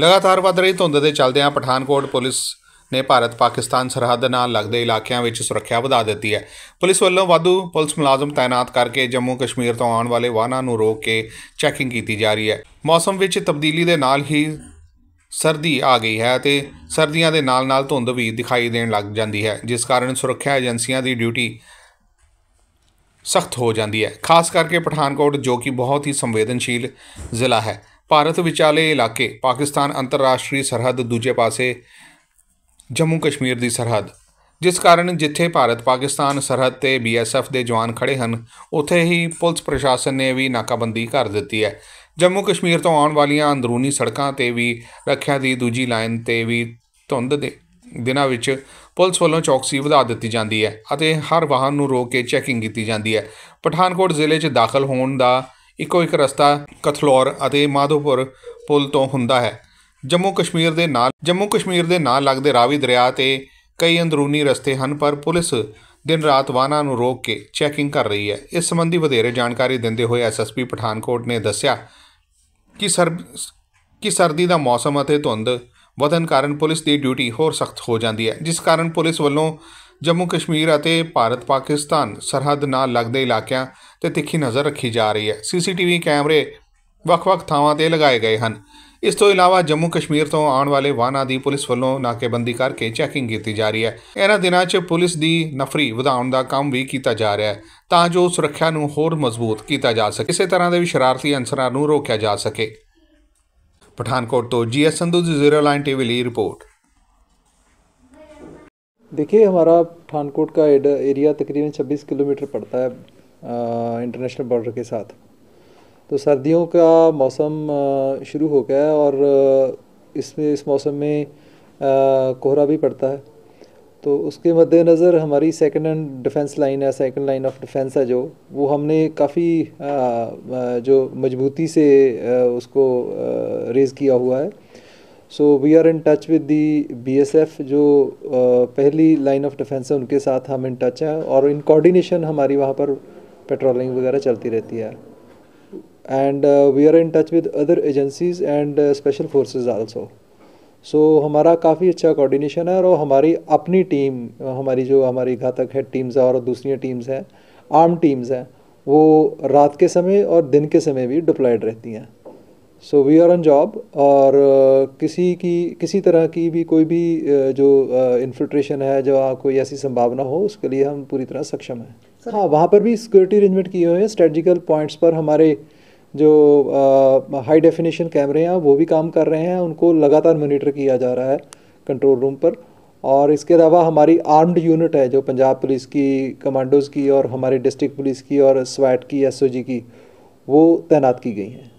ਲਗਾਤਾਰ ਵਧ ਰਹੀ ਧੁੰਦ ਦੇ ਚੱਲਦਿਆਂ ਪਠਾਨਕੋਟ ਪੁਲਿਸ ਨੇ ਭਾਰਤ ਪਾਕਿਸਤਾਨ ਸਰਹੱਦ ਨਾਲ ਲੱਗਦੇ ਇਲਾਕਿਆਂ ਵਿੱਚ ਸੁਰੱਖਿਆ ਵਧਾ ਦਿੱਤੀ ਹੈ ਪੁਲਿਸ ਵੱਲੋਂ ਵਾਧੂ ਪੁਲਿਸ ਮੁਲਾਜ਼ਮ ਤਾਇਨਾਤ ਕਰਕੇ ਜੰਮੂ ਕਸ਼ਮੀਰ ਤੋਂ ਆਉਣ ਵਾਲੇ ਵਾਹਨਾਂ ਨੂੰ ਰੋਕ ਕੇ ਚੈਕਿੰਗ ਕੀਤੀ ਜਾ ਰਹੀ ਹੈ ਮੌਸਮ ਵਿੱਚ ਤਬਦੀਲੀ ਦੇ ਨਾਲ ਹੀ ਸਰਦੀ ਆ ਗਈ ਹੈ ਤੇ ਸਰਦੀਆਂ ਦੇ ਨਾਲ-ਨਾਲ ਧੁੰਦ ਵੀ ਦਿਖਾਈ ਦੇਣ ਲੱਗ ਜਾਂਦੀ ਹੈ ਜਿਸ ਕਾਰਨ ਸੁਰੱਖਿਆ ਏਜੰਸੀਆਂ ਦੀ ਡਿਊਟੀ ਸਖਤ ਹੋ ਜਾਂਦੀ ਹੈ ਖਾਸ ਕਰਕੇ ਪਠਾਨਕੋਟ ਜੋ ਕਿ ਬਹੁਤ ਹੀ ਸੰਵੇਦਨਸ਼ੀਲ ਜ਼ਿਲ੍ਹਾ ਹੈ ਭਾਰਤ ਵਿਚਾਲੇ ਇਲਾਕੇ ਪਾਕਿਸਤਾਨ ਅੰਤਰਰਾਸ਼ਟਰੀ ਸਰਹੱਦ ਦੂਜੇ ਪਾਸੇ ਜੰਮੂ ਕਸ਼ਮੀਰ ਦੀ ਸਰਹੱਦ ਜਿਸ ਕਾਰਨ ਜਿੱਥੇ ਭਾਰਤ ਪਾਕਿਸਤਾਨ ਸਰਹੱਦ ਤੇ ਬੀਐਸਐਫ ਦੇ ਜਵਾਨ ਖੜੇ ਹਨ ਉੱਥੇ ਹੀ ਪੁਲਿਸ ਪ੍ਰਸ਼ਾਸਨ ਨੇ ਵੀ ਨਾਕਾਬੰਦੀ ਕਰ ਦਿੱਤੀ ਹੈ ਜੰਮੂ ਕਸ਼ਮੀਰ ਤੋਂ ਆਉਣ ਵਾਲੀਆਂ ਅੰਦਰੂਨੀ ਸੜਕਾਂ ਤੇ ਵੀ ਰੱਖਿਆ ਦੀ ਦੂਜੀ ਲਾਈਨ ਤੇ ਵੀ ਧੁੰਦ ਦੇ ਦਿਨਾਂ ਵਿੱਚ ਪੁਲਿਸ ਵੱਲੋਂ ਚੌਕਸੀ ਵਧਾ ਦਿੱਤੀ ਜਾਂਦੀ ਹੈ ਅਤੇ ਹਰ ਵਾਹਨ ਨੂੰ ਰੋਕ ਕੇ ਚੈਕਿੰਗ ਕੀਤੀ ਜਾਂਦੀ ਹੈ ਪਠਾਨਕੋਟ ਜ਼ਿਲ੍ਹੇ 'ਚ ਦਾਖਲ ਹੋਣ ਦਾ ਇੱਕੋ ਇੱਕ ਰਸਤਾ ਕਥਲੌਰ ਅਤੇ ਮਾਧੋਪੁਰ ਪੁਲ ਤੋਂ ਹੁੰਦਾ ਹੈ ਜੰਮੂ ਕਸ਼ਮੀਰ ਦੇ ਨਾਲ ਜੰਮੂ ਕਸ਼ਮੀਰ ਦੇ ਨਾਲ ਲੱਗਦੇ ਰਾਵੀ ਦਰਿਆ ਤੇ ਕਈ ਅੰਦਰੂਨੀ ਰਸਤੇ ਹਨ ਪਰ ਪੁਲਿਸ ਦਿਨ ਰਾਤ ਵਾਹਨਾਂ ਨੂੰ ਰੋਕ ਕੇ ਚੈਕਿੰਗ ਕਰ ਰਹੀ ਹੈ ਇਸ ਸੰਬੰਧੀ ਵਧੇਰੇ ਜਾਣਕਾਰੀ ਦਿੰਦੇ ਹੋਏ ਐਸਐਸਪੀ ਪਠਾਨਕੋਟ ਨੇ ਦੱਸਿਆ ਕਿ ਸਰ ਕਿ ਸਰਦੀ ਦਾ ਮੌਸਮ ਅਤੇ ਧੁੰਦ ਵਧਨ ਕਾਰਨ ਪੁਲਿਸ ਦੀ ਡਿਊਟੀ ਹੋਰ ਸਖਤ ਹੋ ਜਾਂਦੀ ਹੈ ਜਿਸ ਕਾਰਨ ਪੁਲਿਸ ਵੱਲੋਂ ਜੰਮੂ ਕਸ਼ਮੀਰ ਅਤੇ ਭਾਰਤ ਪਾਕਿਸਤਾਨ ਸਰਹੱਦ ਨਾਲ ਲੱਗਦੇ ਇਲਾਕਿਆਂ ਤੇ ਤਿੱਖੀ ਨਜ਼ਰ ਰੱਖੀ ਜਾ ਰਹੀ ਹੈ ਸੀਸੀਟੀਵੀ ਕੈਮਰੇ ਵੱਖ-ਵੱਖ ਥਾਵਾਂ ਤੇ ਲਗਾਏ ਗਏ ਹਨ ਇਸ ਤੋਂ ਇਲਾਵਾ ਜੰਮੂ ਕਸ਼ਮੀਰ ਤੋਂ ਆਉਣ ਵਾਲੇ ਵਾਹਨਾਂ ਦੀ ਪੁਲਿਸ ਵੱਲੋਂ ਨਾਕੇਬੰਦੀ ਕਰਕੇ ਚੈਕਿੰਗ ਕੀਤੀ ਜਾ ਰਹੀ ਹੈ ਇਹਨਾਂ ਦਿਨਾਂ 'ਚ ਪੁਲਿਸ ਦੀ ਨਫਰੀ ਵਧਾਉਣ ਦਾ ਕੰਮ ਵੀ ਕੀਤਾ ਜਾ ਰਿਹਾ ਹੈ ਤਾਂ ਜੋ ਸੁਰੱਖਿਆ ਨੂੰ ਹੋਰ ਮਜ਼ਬੂਤ ਕੀਤਾ ਜਾ ਸਕੇ ਇਸੇ ਤਰ੍ਹਾਂ ਦੇ ਵੀ ਸ਼ਰਾਰਤੀ ਅੰਸਰਾਂ ਨੂੰ ਰੋਕਿਆ ਜਾ ਸਕੇ ਪਠਾਨਕੋਟ ਤੋਂ ਜੀਐਸ ਸੰਧੂ ਦੀ ਜ਼ੀਰੋ ਲਾਈਨ ਟੀਵੀ ਲਈ ਰਿਪੋਰਟ ਦੇਖਿਏ ਹਮਾਰਾ ਪਠਾਨਕੋਟ ਦਾ ਏਰੀਆ ਤਕਰੀਬਨ 26 ਕਿਲੋਮੀਟਰ ਪੜਦਾ ਹੈ इंटरनेशनल बॉर्डर के साथ तो सर्दियों का मौसम शुरू हो गया है और इसमें इस मौसम में कोहरा भी पड़ता है तो उसके मद्देनज़र हमारी सेकंड हैंड डिफेंस लाइन है सेकंड लाइन ऑफ डिफेंस है जो वो हमने काफ़ी जो मजबूती से उसको रेज़ किया हुआ है so we are in touch with the BSF जो पहली लाइन ऑफ डिफेंस है उनके साथ हम इन टच हैं और इन कोऑर्डिनेशन हमारी वहाँ पर पेट्रोलिंग वगैरह चलती रहती है and we are in touch with other agencies and special forces also so हमारा काफ़ी अच्छा कोऑर्डिनेशन है और हमारी अपनी टीम हमारी जो हमारी घातक है टीम्स और दूसरी टीम्स हैं आर्म टीम्स हैं वो रात के समय और दिन के समय भी डिप्लॉयड रहती हैं so we are on job और uh, किसी की किसी तरह की भी कोई भी uh, जो इन्फिल्ट्रेशन uh, है जो कोई ऐसी संभावना हो उसके लिए हम पूरी तरह सक्षम हैं हाँ वहाँ पर भी सिक्योरिटी अरेंजमेंट किए हुए हैं स्ट्रेटजिकल पॉइंट्स पर हमारे जो हाई डेफिनेशन कैमरे हैं वो भी काम कर रहे हैं उनको लगातार मॉनिटर किया जा रहा है कंट्रोल रूम पर और इसके अलावा हमारी आर्म्ड यूनिट है जो पंजाब पुलिस की कमांडोज़ की और हमारे डिस्ट्रिक्ट पुलिस की और स्वैट की एसओजी की वो तैनात की गई हैं